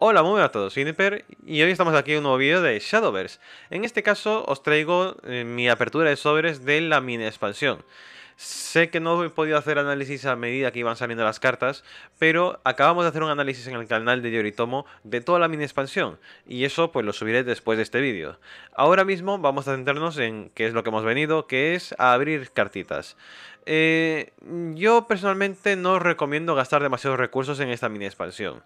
Hola, muy buenas a todos, soy y hoy estamos aquí en un nuevo vídeo de Shadowverse. En este caso os traigo eh, mi apertura de sobres de la mini expansión. Sé que no he podido hacer análisis a medida que iban saliendo las cartas, pero acabamos de hacer un análisis en el canal de Yoritomo de toda la mini expansión, y eso pues lo subiré después de este vídeo. Ahora mismo vamos a centrarnos en qué es lo que hemos venido, que es a abrir cartitas. Eh, yo personalmente no recomiendo gastar demasiados recursos en esta mini expansión.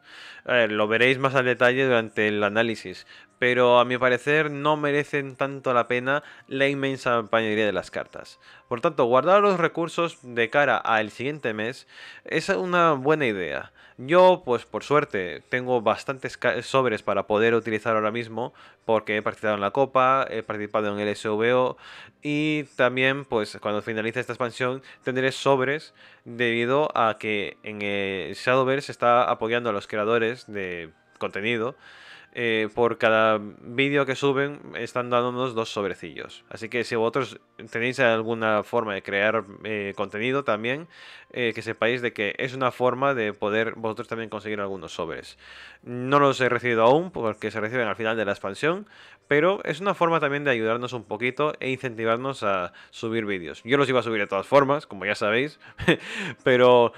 Eh, lo veréis más al detalle durante el análisis, pero a mi parecer no merecen tanto la pena la inmensa mayoría de las cartas. Por tanto, guardar los recursos de cara al siguiente mes es una buena idea. Yo, pues por suerte, tengo bastantes sobres para poder utilizar ahora mismo, porque he participado en la Copa, he participado en el SVO, y también, pues cuando finalice esta expansión, tendré sobres debido a que en Shadowverse está apoyando a los creadores de contenido eh, por cada vídeo que suben están dándonos dos sobrecillos. Así que si vosotros tenéis alguna forma de crear eh, contenido también, eh, que sepáis de que es una forma de poder vosotros también conseguir algunos sobres. No los he recibido aún porque se reciben al final de la expansión, pero es una forma también de ayudarnos un poquito e incentivarnos a subir vídeos. Yo los iba a subir de todas formas, como ya sabéis, pero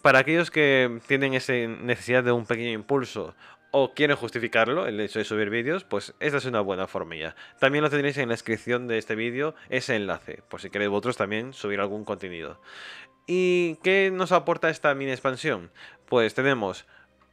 para aquellos que tienen esa necesidad de un pequeño impulso o quieren justificarlo, el hecho de subir vídeos, pues esta es una buena formilla. También lo tendréis en la descripción de este vídeo, ese enlace, por si queréis vosotros también subir algún contenido. ¿Y qué nos aporta esta mini expansión? Pues tenemos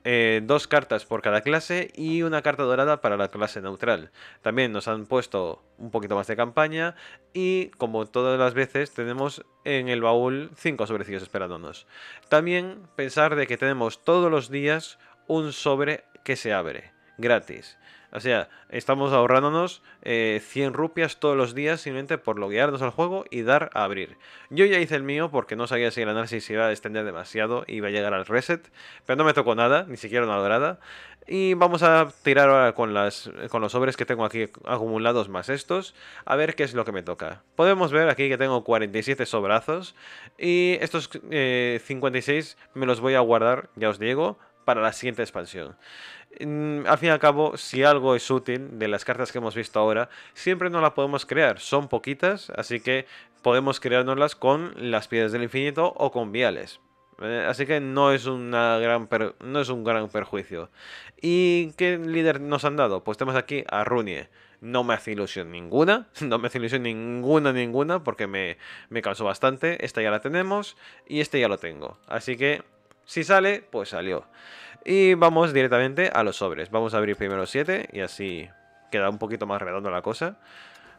eh, dos cartas por cada clase y una carta dorada para la clase neutral. También nos han puesto un poquito más de campaña y como todas las veces tenemos en el baúl cinco sobrecillos esperándonos. También pensar de que tenemos todos los días un sobre que se abre, gratis. O sea, estamos ahorrándonos 100 eh, rupias todos los días simplemente por loguearnos al juego y dar a abrir. Yo ya hice el mío porque no sabía si el análisis iba a extender demasiado y iba a llegar al reset, pero no me tocó nada, ni siquiera una dorada. Y vamos a tirar ahora con, los sobres que tengo aquí acumulados más estos, a ver qué es lo que me toca. Podemos ver aquí que tengo 47 sobrazos y estos 56 eh, me los voy a guardar, ya os digo, para la siguiente expansión. Mm, al fin y al cabo, si algo es útil de las cartas que hemos visto ahora, siempre no las podemos crear. Son poquitas, así que podemos creárnoslas con las piedras del infinito o con viales. Eh, así que no es, una gran no es un gran perjuicio. ¿Y qué líder nos han dado? Pues tenemos aquí a Runie. No me hace ilusión ninguna. No me hace ilusión ninguna, ninguna. Porque me, me causó bastante. Esta ya la tenemos. Y este ya lo tengo. Así que si sale, pues salió. Y vamos directamente a los sobres. Vamos a abrir primero 7 y así queda un poquito más redondo la cosa.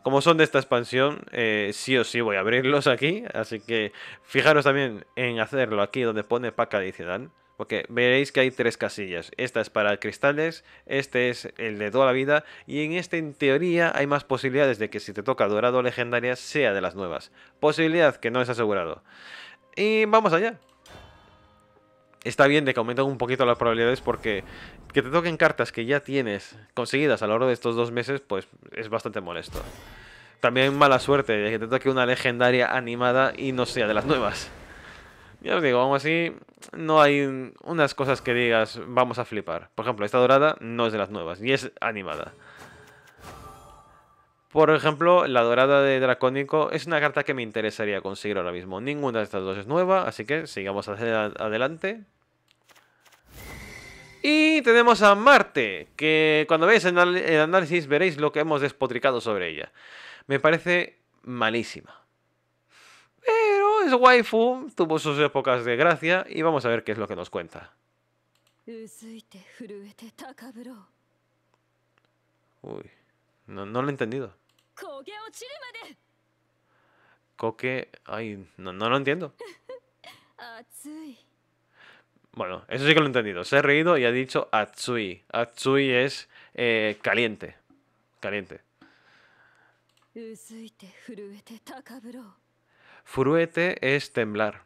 Como son de esta expansión, eh, sí o sí voy a abrirlos aquí. Así que fijaros también en hacerlo aquí donde pone pack adicional. Porque veréis que hay tres casillas. Esta es para cristales, este es el de toda la vida. Y en este, en teoría, hay más posibilidades de que si te toca dorado o legendaria, sea de las nuevas. Posibilidad que no es asegurado. Y vamos allá está bien de que aumenten un poquito las probabilidades porque que te toquen cartas que ya tienes conseguidas a lo largo de estos dos meses, pues es bastante molesto. También mala suerte de que te toque una legendaria animada y no sea de las nuevas. Ya os digo, aún así, no hay unas cosas que digas, vamos a flipar. Por ejemplo, esta dorada no es de las nuevas y es animada. Por ejemplo, la dorada de Dracónico es una carta que me interesaría conseguir ahora mismo. Ninguna de estas dos es nueva, así que sigamos hacia adelante. Y tenemos a Marte, que cuando veáis el análisis veréis lo que hemos despotricado sobre ella. Me parece malísima. Pero es waifu, tuvo sus épocas de gracia y vamos a ver qué es lo que nos cuenta. Uy, no lo he entendido. Koke. Ay, no, lo entiendo. Bueno, eso sí que lo he entendido. Se ha reído y ha dicho Atsui. Atsui es eh, caliente. Caliente. Furuete es temblar.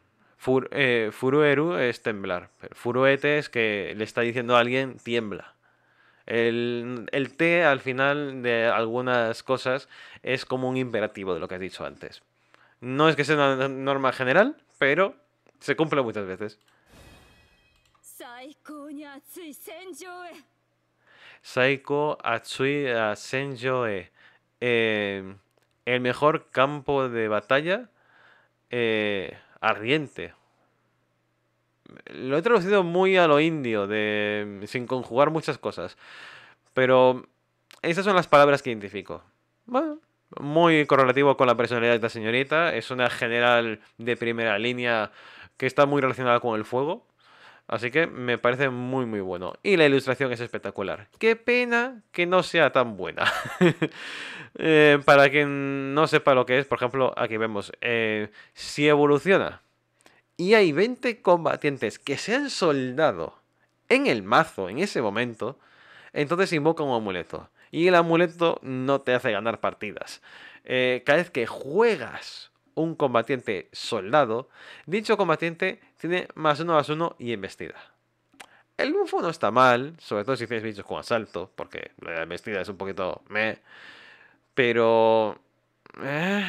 Eh, furueru es temblar. Furuete es que le está diciendo a alguien tiembla. El, el T al final de algunas cosas es como un imperativo de lo que has dicho antes. No es que sea una norma general, pero se cumple muchas veces. Saiko Atsui Senjoe. Em, el mejor campo de batalla eh, ardiente lo he traducido muy a lo indio, de, sin conjugar muchas cosas. Pero esas son las palabras que identifico. muy correlativo con la personalidad de esta señorita. Es una general de primera línea que está muy relacionada con el fuego. Así que me parece muy muy bueno. Y la ilustración es espectacular. Qué pena que no sea tan buena. Eh, para quien no sepa lo que es, por ejemplo, aquí vemos, eh, si evoluciona y hay 20 combatientes que se han soldado en el mazo en ese momento, entonces invoca un amuleto. Y el amuleto no te hace ganar partidas. Eh, cada vez que juegas un combatiente soldado, dicho combatiente tiene más uno más uno y embestida. El bufo no está mal, sobre todo si tienes bichos con asalto, porque la embestida es un poquito meh. Pero. Eh,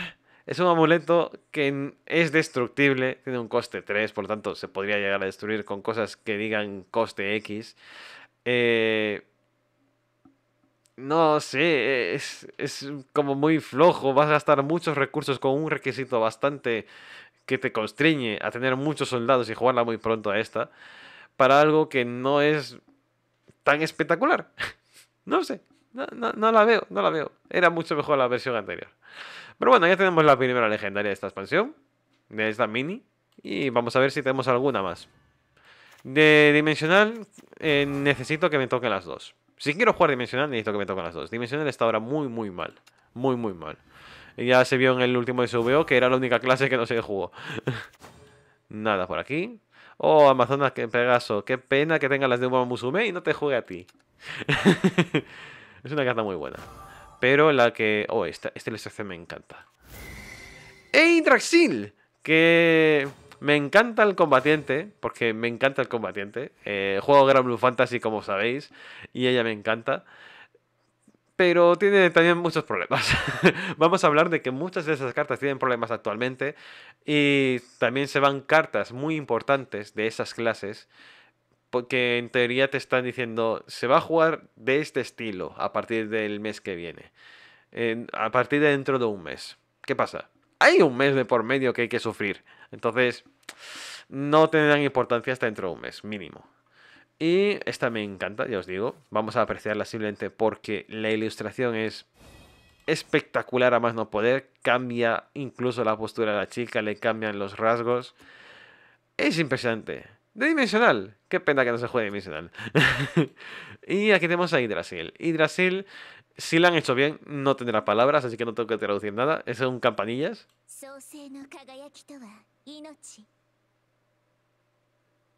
es un amuleto que es destructible, tiene un coste 3, por lo tanto se podría llegar a destruir con cosas que digan coste X. Eh, no sé, es, como muy flojo, vas a gastar muchos recursos con un requisito bastante que te constriñe a tener muchos soldados y jugarla muy pronto a esta, para algo que no es tan espectacular. no sé, no, no, no la veo, no la veo. Era mucho mejor la versión anterior. Pero bueno, ya tenemos la primera legendaria de esta expansión, de esta mini. Y vamos a ver si tenemos alguna más. De Dimensional eh, necesito que me toquen las dos. Si quiero jugar Dimensional necesito que me toquen las dos. Dimensional está ahora muy, muy mal. Muy, muy mal. Ya se vio en el último SVO que era la única clase que no se jugó. Nada por aquí. Oh, Amazonas que Pegaso, qué pena que tenga las de un Musume y no te juegue a ti. es una carta muy buena. Pero la que... Oh, esta, les hace me encanta. ¡Ey, ¡Eh, Draxil! Que... Me encanta el combatiente, porque me encanta el combatiente. Eh, juego Gran Blue Fantasy, como sabéis, y ella me encanta. Pero tiene también muchos problemas. Vamos a hablar de que muchas de esas cartas tienen problemas actualmente. Y también se van cartas muy importantes de esas clases porque en teoría te están diciendo, se va a jugar de este estilo a partir del mes que viene, a partir de dentro de un mes. ¿Qué pasa? Hay un mes de por medio que hay que sufrir. Entonces, no tendrán importancia hasta dentro de un mes, mínimo. Y esta me encanta, ya os digo. Vamos a apreciarla simplemente porque la ilustración es espectacular a más no poder. Cambia incluso la postura de la chica, le cambian los rasgos. Es impresionante de Dimensional. Qué pena que no se juegue Dimensional. y aquí tenemos a Hydrasil. Hydrasil, si la han hecho bien, no tendrá palabras, así que no tengo que traducir nada. Es un campanillas.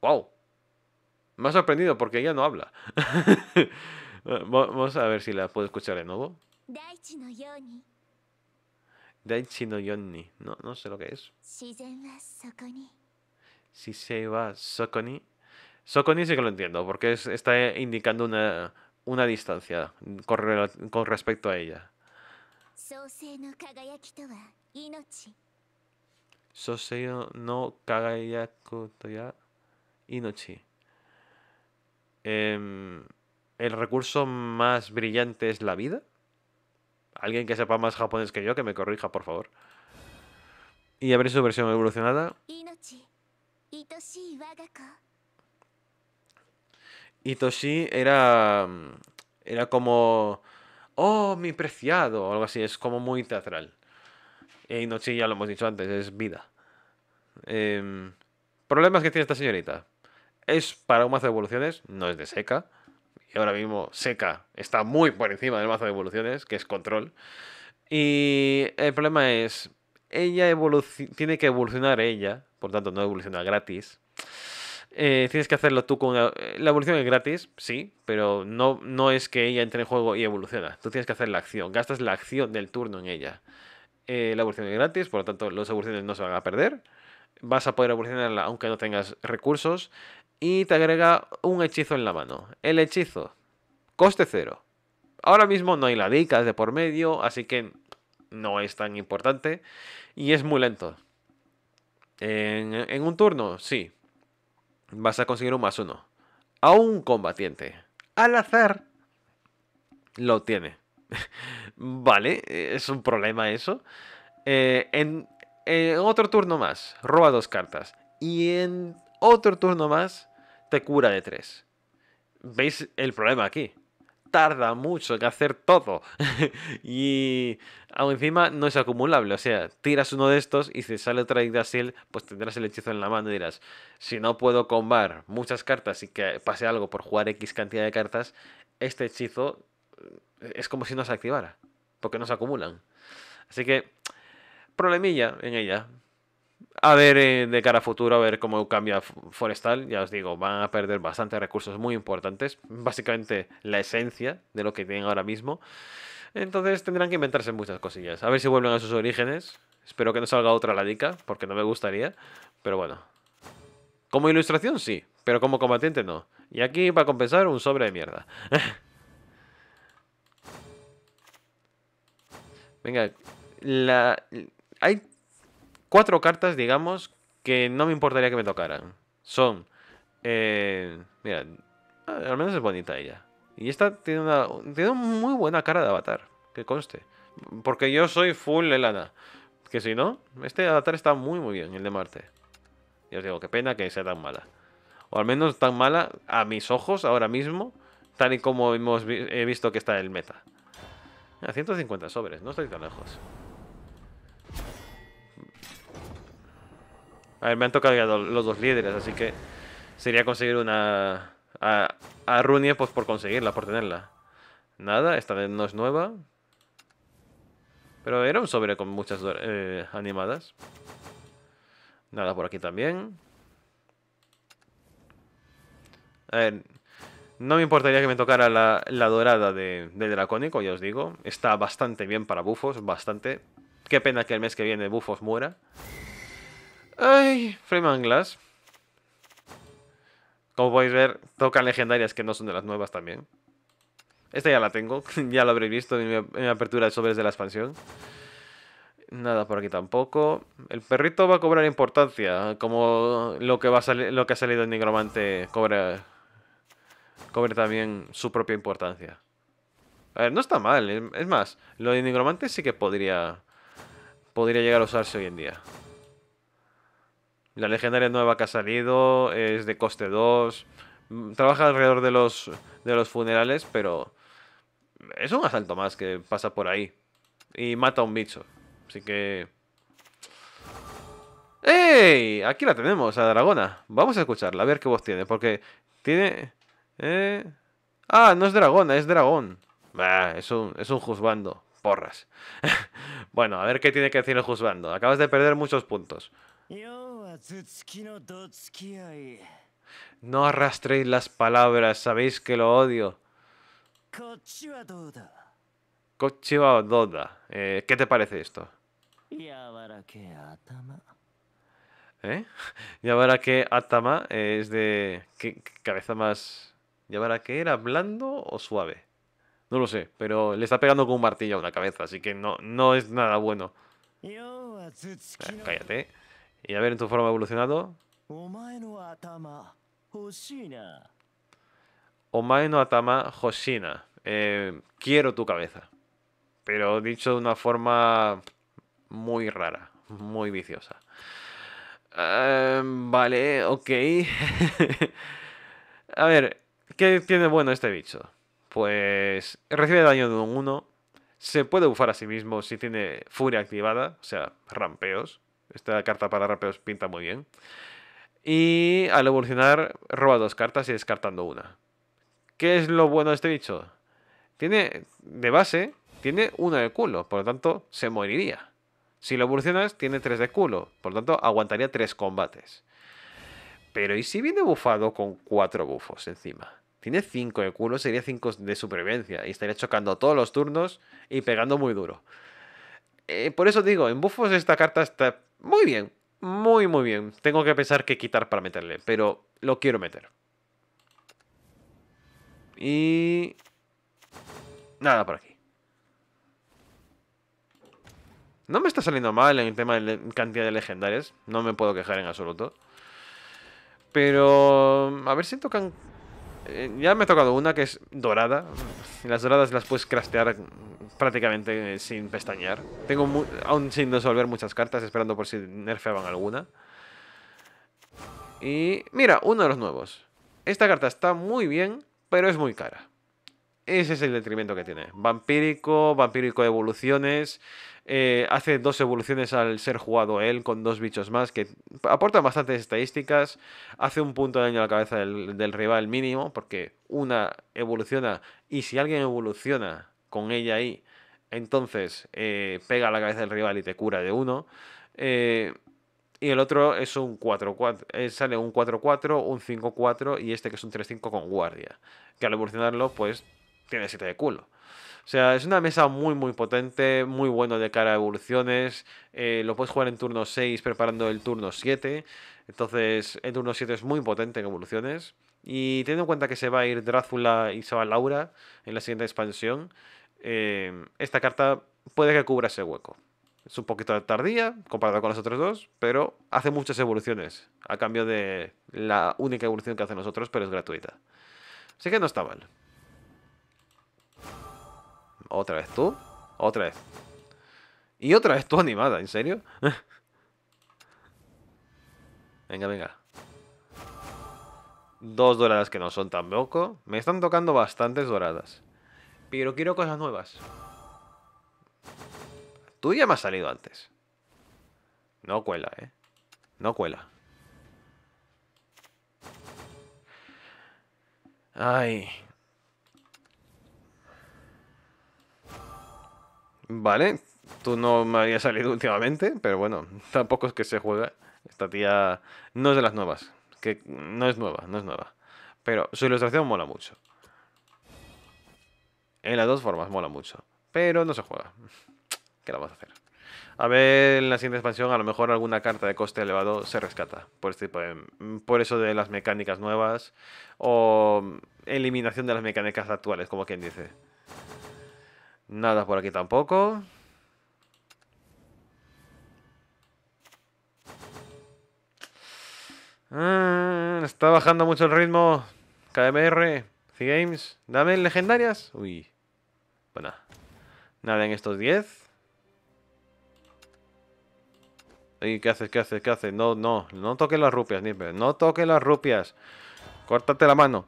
¡Wow! Me ha sorprendido porque ella no habla. Vamos a ver si la puedo escuchar de nuevo. Daichi no Yoni. No, no sé lo que es va Sokoni. Sokoni sí que lo entiendo, porque está indicando una, distancia con, respecto a ella. Soseo no Kagayaku Toya Inochi. Em, ¿El recurso más brillante es la vida? Alguien que sepa más japonés que yo, que me corrija, por favor. Y abrir su versión evolucionada. Inochi. Itoshi era. Mm, era como. Oh, mi preciado, o algo así, es como muy teatral. E ya lo hemos dicho antes, es vida. Em, problemas que tiene esta señorita. Es para un mazo de evoluciones, no es de seca. Y ahora mismo seca está muy por encima del mazo de evoluciones, que es control. Y el problema es, ella tiene que evolucionar ella por tanto no evoluciona gratis. Eh, tienes que hacerlo tú con... Eh, la evolución es gratis, sí, pero no, no es que ella entre en juego y evoluciona. Tú tienes que hacer la acción, gastas la acción del turno en ella. Eh, la evolución es gratis, por lo tanto los evoluciones no se van a perder. Vas a poder evolucionarla aunque no tengas recursos. Y te agrega un hechizo en la mano. El hechizo. Coste cero. Ahora mismo no hay la ladicas de por medio, así que no es tan importante. Y es muy lento. En, un turno, sí. Vas a conseguir un más uno. A un combatiente. Al azar. Lo tiene. vale, es un problema eso. Eh, en, en otro turno más, roba dos cartas. Y en otro turno más, te cura de tres. ¿Veis el problema aquí? Tarda mucho en hacer todo. y Aún encima no es acumulable, o sea, tiras uno de estos y si sale otra Yggdrasil, pues tendrás el hechizo en la mano y dirás, si no puedo combar muchas cartas y que pase algo por jugar X cantidad de cartas, este hechizo eh, es como si no se activara, porque no se acumulan. Así que, problemilla en ella. A ver eh, de cara a futuro, a ver cómo cambia Forestal. Ya os digo, van a perder bastantes recursos muy importantes. Básicamente la esencia de lo que tienen ahora mismo. Entonces tendrán que inventarse muchas cosillas. A ver si vuelven a sus orígenes. Espero que no salga otra ladica, porque no me gustaría. Pero bueno. Como ilustración sí, pero como combatiente no. Y aquí para compensar un sobre de mierda. Venga, la... hay cuatro cartas, digamos, que no me importaría que me tocaran. Son... Eh... Mira, ah, al menos es bonita ella. Y esta tiene una, tiene una muy buena cara de avatar, que conste. Porque yo soy full Elana. Que si no, este avatar está muy muy bien, el de Marte. Y os digo, qué pena que sea tan mala. O al menos tan mala a mis ojos ahora mismo, tal y como hemos he visto que está el meta. Ah, a 150 sobres, no estoy tan lejos. A ver, me han tocado ya los dos líderes, así que sería conseguir una a Runie pues, por conseguirla, por tenerla. Nada, esta no es nueva. Pero era un sobre con muchas eh, animadas. Nada por aquí también. A ver, no me importaría que me tocara la, dorada de, de, Dracónico, ya os digo. Está bastante bien para bufos, bastante. Qué pena que el mes que viene bufos muera. Ay, Freeman Glass. Como podéis ver, tocan legendarias que no son de las nuevas también. Esta ya la tengo, ya lo habréis visto en mi, apertura de sobres de la expansión. Nada por aquí tampoco. El perrito va a cobrar importancia, como lo que, va lo que ha salido en Nigromante cobra, cobra también su propia importancia. A ver, no está mal, es más, lo de Nigromante sí que podría, podría llegar a usarse hoy en día. La legendaria nueva que ha salido es de coste 2. Mm, trabaja alrededor de los, de los funerales, pero es un asalto más que pasa por ahí. Y mata a un bicho. Así que... ¡Ey! Aquí la tenemos, a Dragona. Vamos a escucharla, a ver qué voz tiene. Porque tiene... Eh... Ah, no es Dragona, es Dragón. es un, juzgando. Porras. bueno, a ver qué tiene que decir el juzgando. Acabas de perder muchos puntos. No arrastréis las palabras, sabéis que lo odio. Kochiwa eh, ¿Qué te parece esto? ¿Eh? Yabara que Atama eh, es de... ¿Qué cabeza más...? ¿Yabara que era blando o suave? No lo sé, pero le está pegando con un martillo a una cabeza, así que no, no es nada bueno. cállate. Y a ver en tu forma evolucionado. Omae no Atama Hoshina. Eh, quiero tu cabeza. Pero dicho de una forma muy rara, muy viciosa. Em, vale, ok. a ver, ¿qué tiene bueno este bicho? Pues recibe daño de un 1. Se puede bufar a sí mismo si tiene furia activada, o sea, rampeos. Esta carta para rapeos pinta muy bien. Y al evolucionar roba dos cartas y descartando una. ¿Qué es lo bueno de este bicho? Tiene, de base, tiene una de culo, por lo tanto se moriría. Si lo evolucionas, tiene tres de culo, por lo tanto aguantaría tres combates. Pero ¿y si viene bufado con cuatro bufos encima? Tiene cinco de culo, sería cinco de supervivencia. Y estaría chocando todos los turnos y pegando muy duro. Eh, por eso digo, en buffos esta carta está muy bien, muy, muy bien. Tengo que pensar qué quitar para meterle, pero lo quiero meter. Y... Nada por aquí. No me está saliendo mal en el tema de cantidad de legendarias. No me puedo quejar en absoluto. Pero... A ver si tocan... Eh, ya me ha tocado una que es dorada. Las doradas las puedes craftear prácticamente eh, sin pestañear. Tengo aún sin resolver muchas cartas, esperando por si nerfeaban alguna. Y mira, uno de los nuevos. Esta carta está muy bien, pero es muy cara. Ese es el detrimento que tiene. Vampírico, vampírico de evoluciones. Eh, hace dos evoluciones al ser jugado él con dos bichos más que aportan bastantes estadísticas. Hace un punto de daño a la cabeza del rival mínimo porque una evoluciona y si alguien evoluciona con ella ahí, entonces eh, pega a la cabeza del rival y te cura de uno. Eh, y el otro es un 4-4. Eh, sale un 4-4, un 5-4 y este que es un 3-5 con guardia. Que al evolucionarlo, pues tiene 7 de culo. O sea, es una mesa muy, muy potente, muy bueno de cara a evoluciones. lo puedes jugar en turno 6 preparando el turno 7. Entonces, el turno 7 es muy potente en evoluciones. Y teniendo en cuenta que se va a ir Drácula y se va Laura en la siguiente expansión, eh, esta carta puede que cubra ese hueco. Es un poquito tardía comparada con las otras dos, pero hace muchas evoluciones a cambio de la única evolución que hacen nosotros, pero es gratuita. Así que no está mal. Otra vez tú, otra vez. Y otra vez tú animada, ¿en serio? venga, venga. Dos doradas que no son tan poco. Me están tocando bastantes doradas. Pero quiero cosas nuevas. Tú ya me has salido antes. No cuela, ¿eh? No cuela. Ay. Vale, tú no me habías salido últimamente, pero bueno, tampoco es que se juega. Esta tía no es de las nuevas, que no es nueva, no es nueva. Pero su ilustración mola mucho. En las dos formas, mola mucho. Pero no se juega. ¿Qué vamos a hacer? A ver, en la siguiente expansión a lo mejor alguna carta de coste elevado se rescata. Por, este mm, por eso de las mecánicas nuevas o mm, eliminación de las mecánicas actuales, como quien dice. Nada por aquí tampoco. Mm, está bajando mucho el ritmo. KMR. Games, dame legendarias. Uy. Bueno. Nada en estos 10. qué haces? ¿Qué haces? ¿Qué haces? No, no. No toque las rupias, Nipper. No toques las rupias. Córtate la mano.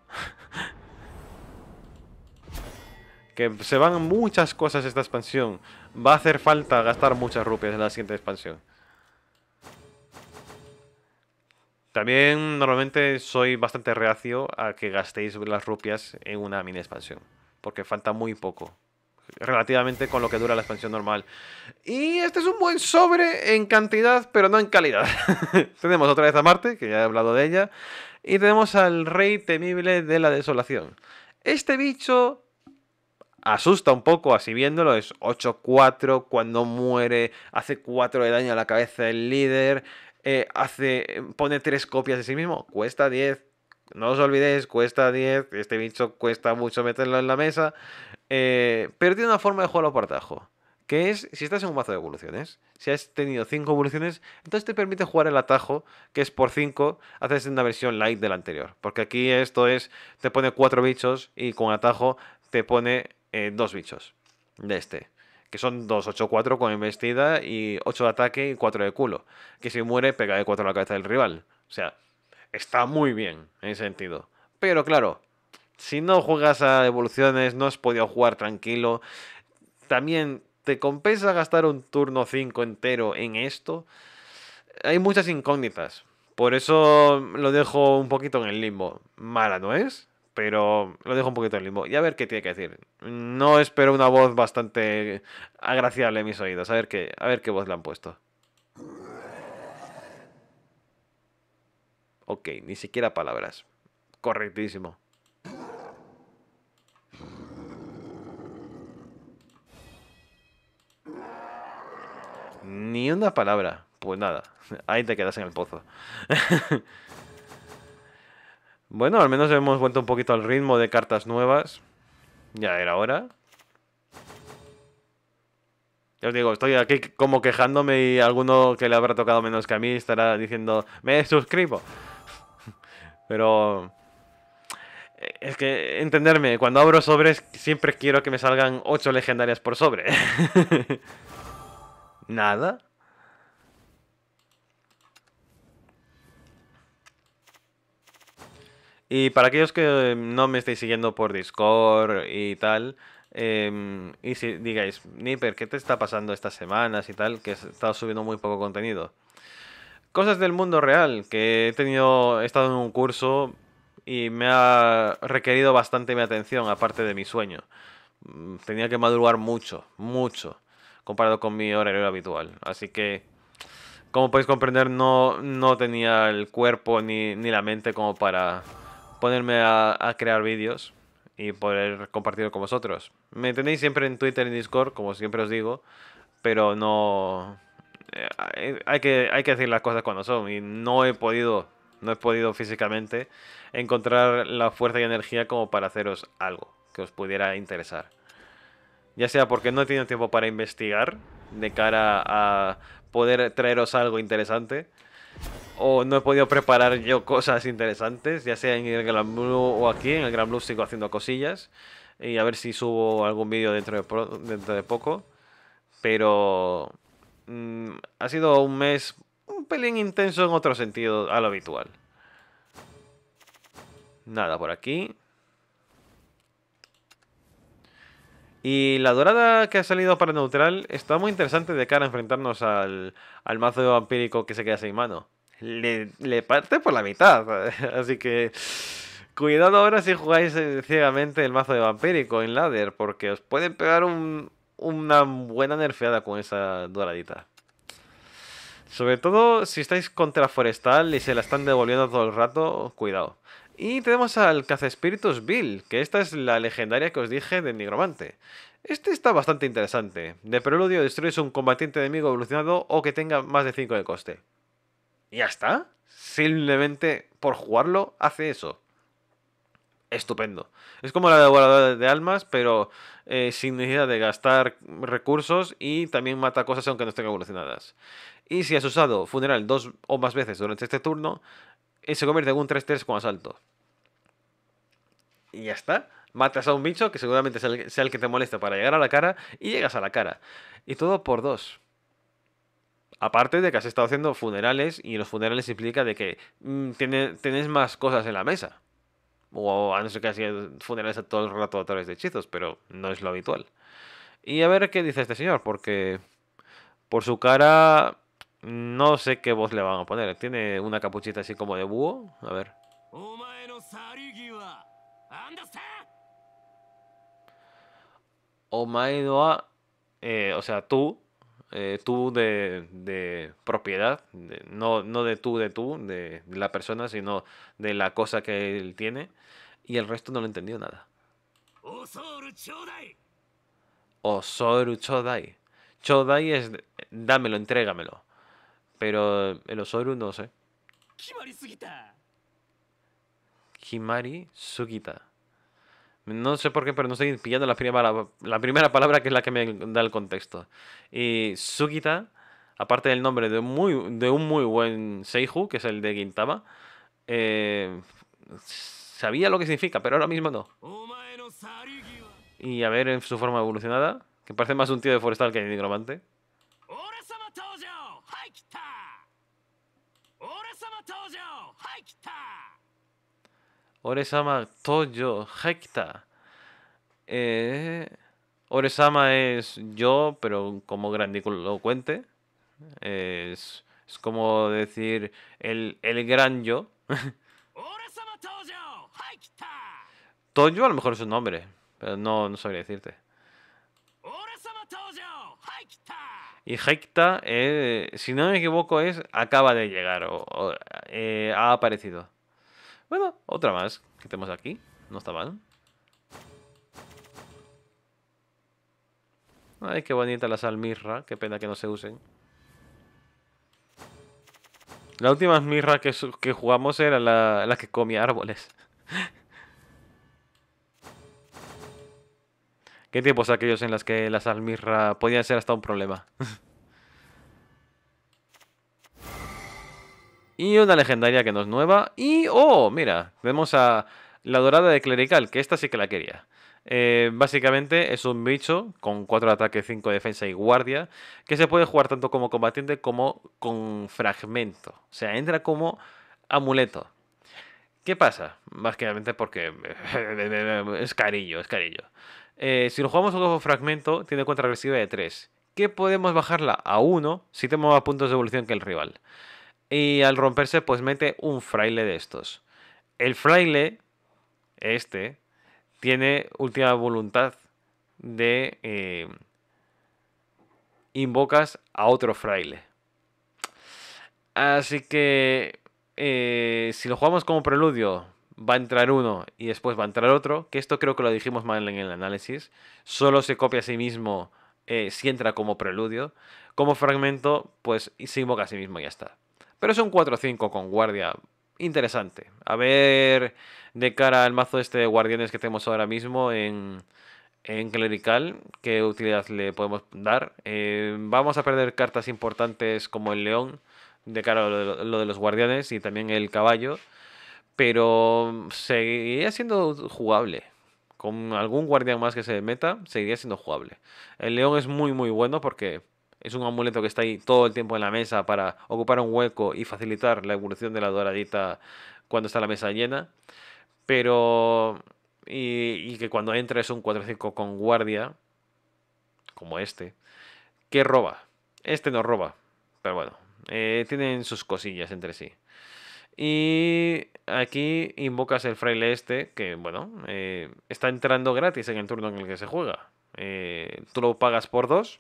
que se van muchas cosas esta expansión. Va a hacer falta gastar muchas rupias en la siguiente expansión. También normalmente soy bastante reacio a que gastéis las rupias en una mini expansión, porque falta muy poco relativamente con lo que dura la expansión normal. Y este es un buen sobre en cantidad, pero no en calidad. tenemos otra vez a Marte, que ya he hablado de ella, y tenemos al rey temible de la desolación. Este bicho asusta un poco así viéndolo, es 8-4 cuando muere, hace 4 de daño a la cabeza del líder, eh, hace, pone tres copias de sí mismo, cuesta 10. No os olvidéis, cuesta 10. Este bicho cuesta mucho meterlo en la mesa. Eh, pero tiene una forma de jugarlo por atajo, que es si estás en un mazo de evoluciones, si has tenido 5 evoluciones, entonces te permite jugar el atajo, que es por 5, haces una versión light de la anterior. Porque aquí esto es, te pone 4 bichos y con atajo te pone 2 eh, bichos de este que son 2, 8, 4 con embestida y 8 de ataque y 4 de culo. Que si muere, pega de 4 a la cabeza del rival. O sea, está muy bien en ese sentido. Pero claro, si no juegas a evoluciones, no has podido jugar tranquilo. También te compensa gastar un turno 5 entero en esto. Hay muchas incógnitas. Por eso lo dejo un poquito en el limbo. Mala, ¿no es? pero lo dejo un poquito en limbo. Y a ver qué tiene que decir. No espero una voz bastante agraciable en mis oídos. A ver qué, a ver qué voz le han puesto. Ok, ni siquiera palabras. Correctísimo. Ni una palabra. Pues nada, ahí te quedas en el pozo. Bueno, al menos hemos vuelto un poquito al ritmo de cartas nuevas. Ya era hora. Ya os digo, estoy aquí como quejándome y alguno que le habrá tocado menos que a mí estará diciendo, me suscribo. Pero... Es que, entenderme, cuando abro sobres siempre quiero que me salgan 8 legendarias por sobre. Nada. Y para aquellos que no me estéis siguiendo por Discord y tal, em, y si digáis, Nipper, ¿qué te está pasando estas semanas y tal? Que he estado subiendo muy poco contenido. Cosas del mundo real, que he tenido, he estado en un curso y me ha requerido bastante mi atención, aparte de mi sueño. Mm, tenía que madrugar mucho, mucho, comparado con mi horario habitual. Así que, como podéis comprender, no, no tenía el cuerpo ni, ni la mente como para ponerme a, crear vídeos y poder compartirlo con vosotros. Me tenéis siempre en Twitter y Discord, como siempre os digo, pero no... Eh, eh, hay que, hay que decir las cosas cuando son y no he podido, no he podido físicamente encontrar la fuerza y energía como para haceros algo que os pudiera interesar. Ya sea porque no he tenido tiempo para investigar de cara a poder traeros algo interesante o no he podido preparar yo cosas interesantes, ya sea en el Gran Blue o aquí, en el Gran Blue sigo haciendo cosillas y a ver si subo algún vídeo dentro de, poco, pero mm, ha sido un mes un pelín intenso en otro sentido a lo habitual. Nada por aquí. Y la dorada que ha salido para neutral está muy interesante de cara a enfrentarnos al, al mazo vampírico que se queda sin mano le, parte por la mitad. Así que cuidado ahora si jugáis eh, ciegamente el mazo de vampírico en ladder, porque os pueden pegar un, una buena nerfeada con esa doradita. Sobre todo si estáis contra Forestal y se la están devolviendo todo el rato, cuidado. Y tenemos al cazespíritus Bill, que esta es la legendaria que os dije del Nigromante. Este está bastante interesante. De preludio destruyes un combatiente enemigo evolucionado o que tenga más de 5 de coste. Y ya está. Simplemente por jugarlo hace eso. Estupendo. Es como la devoradora de almas, pero eh, sin necesidad de gastar recursos y también mata cosas aunque no estén evolucionadas. Y si has usado funeral dos o más veces durante este turno, eh, se convierte en un 3-3 con asalto. Y ya está. Matas a un bicho que seguramente sea el que te molesta para llegar a la cara y llegas a la cara. Y todo por dos. Aparte de que has estado haciendo funerales y los funerales implica de que mm, tienes más cosas en la mesa. O a no ser que hacías funerales a todo el rato a través de hechizos, pero no es lo habitual. Y a ver qué dice este señor, porque por su cara no sé qué voz le van a poner. Tiene una capuchita así como de búho. A ver. Omaedoa eh, o sea, tú eh, tú de, propiedad, no, no de tú de tú, de, la persona, sino de la cosa que él tiene, y el resto no lo entendió nada. Osoru Chodai. Chodai es dámelo, entrégamelo. Pero el Osoru no sé. Kimari Sugita. Sugita. No sé por qué, pero no estoy pillando la primera, la primera palabra que es la que me da el contexto. Y Sugita, aparte del nombre de, muy, de un muy buen Seiju, que es el de Gintama, eh, sabía lo que significa, pero ahora mismo no. Y a ver en su forma evolucionada, que parece más un tío de forestal que de nigromante. Oresama Toyo Hekta. Eh, Oresama es yo, pero como grandilocuente. Es, es como decir el, gran yo. Toyo a lo mejor es un nombre, pero no, no sabría decirte. Y Hekta, eh, si no me equivoco, es acaba de llegar o, eh, ha aparecido. Bueno, otra más que tenemos aquí. No está mal. Ay, qué bonita la salmirra. Qué pena que no se usen. La última mirra que, jugamos era la que comía árboles. ¿Qué tiempos aquellos en las que la salmirra podía ser hasta un problema? Y una legendaria que no es nueva. Y, oh, mira, vemos a la dorada de clerical, que esta sí que la quería. Eh, básicamente es un bicho con 4 ataques, 5 defensa y guardia, que se puede jugar tanto como combatiente como con fragmento. O sea, entra como amuleto. ¿Qué pasa? Básicamente porque es carillo, es carillo. Eh, si lo jugamos con fragmento, tiene contra de 3. ¿Qué podemos bajarla a 1 si tenemos más puntos de evolución que el rival. Y al romperse, pues mete un fraile de estos. El fraile, este, tiene última voluntad de... Eh, invocas a otro fraile. Así que eh, si lo jugamos como preludio, va a entrar uno y después va a entrar otro, que esto creo que lo dijimos mal en el análisis, solo se copia a sí mismo eh, si entra como preludio, como fragmento, pues se invoca a sí mismo y ya está. Pero es un 4-5 con guardia. Interesante. A ver de cara al mazo este de guardianes que tenemos ahora mismo en, en clerical, qué utilidad le podemos dar. Eh, vamos a perder cartas importantes como el león, de cara a lo de, lo de los guardianes y también el caballo. Pero seguiría siendo jugable con algún guardián más que se meta, seguiría siendo jugable. El león es muy muy bueno porque es un amuleto que está ahí todo el tiempo en la mesa para ocupar un hueco y facilitar la evolución de la doradita cuando está la mesa llena. Pero... Y, que cuando entra es un 4-5 con guardia, como este, que roba. Este no roba, pero bueno, eh, tienen sus cosillas entre sí. Y aquí invocas el fraile este, que bueno, eh, está entrando gratis en el turno en el que se juega. Eh, tú lo pagas por dos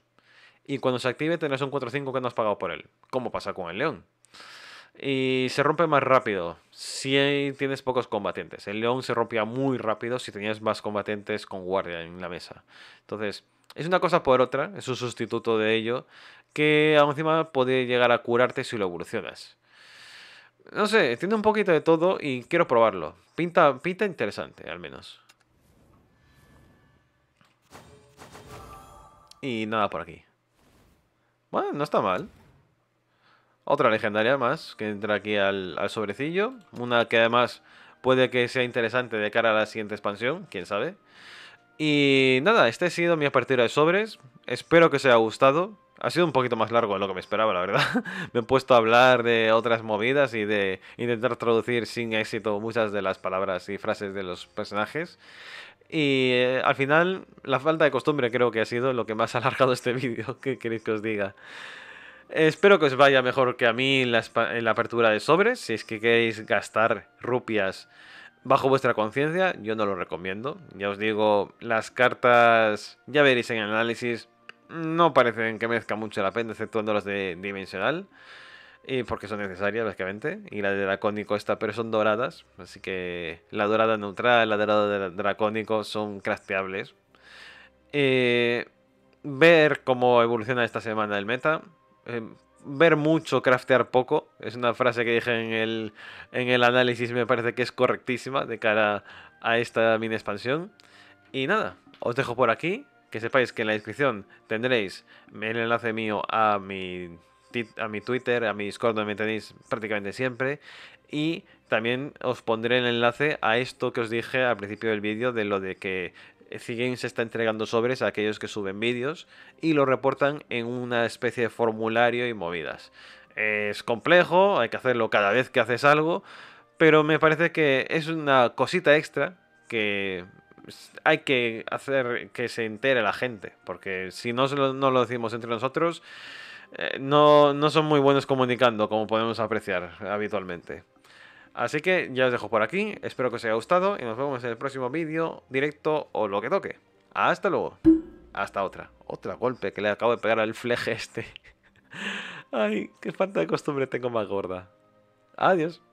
y cuando se active tenés un 4-5 que no has pagado por él, como pasa con el león. Y se rompe más rápido si tienes pocos combatientes. El león se rompía muy rápido si tenías más combatientes con guardia en la mesa. Entonces, es una cosa por otra, es un sustituto de ello, que encima puede llegar a curarte si lo evolucionas. No sé, tiene un poquito de todo y quiero probarlo. Pinta, pinta interesante, al menos. Y nada por aquí. Bueno, no está mal. Otra legendaria más que entra aquí al, sobrecillo. Una que además puede que sea interesante de cara a la siguiente expansión, quién sabe. Y nada, este ha sido mi apertura de sobres. Espero que os haya gustado. Ha sido un poquito más largo de lo que me esperaba, la verdad. me he puesto a hablar de otras movidas y de intentar traducir sin éxito muchas de las palabras y frases de los personajes. Y eh, al final, la falta de costumbre creo que ha sido lo que más ha alargado este vídeo. ¿Qué queréis que os diga? Espero que os vaya mejor que a mí en la, apertura de sobres. Si es que queréis gastar rupias bajo vuestra conciencia, yo no lo recomiendo. Ya os digo, las cartas, ya veréis en el análisis, no parecen que merezca mucho la pena, exceptuando las de dimensional y porque son necesarias básicamente, y la de dracónico esta, pero son doradas, así que la dorada neutral, la dorada de dracónico son crafteables. Eh, ver cómo evoluciona esta semana el meta. Eh, ver mucho, craftear poco. Es una frase que dije en el, en el análisis, me parece que es correctísima de cara a esta mini expansión. Y nada, os dejo por aquí. Que sepáis que en la descripción tendréis el enlace mío a mi a mi Twitter, a mi Discord, donde me tenéis prácticamente siempre. Y también os pondré el enlace a esto que os dije al principio del vídeo de lo de que Siguen se está entregando sobres a aquellos que suben vídeos y lo reportan en una especie de formulario y movidas. Es complejo, hay que hacerlo cada vez que haces algo, pero me parece que es una cosita extra que hay que hacer que se entere la gente, porque si no, no lo decimos entre nosotros, eh, no, no son muy buenos comunicando, como podemos apreciar habitualmente. Así que ya os dejo por aquí, espero que os haya gustado y nos vemos en el próximo vídeo, directo o lo que toque. Hasta luego. Hasta otra. Otra golpe que le acabo de pegar al fleje este. Ay, qué falta de costumbre tengo más gorda. Adiós.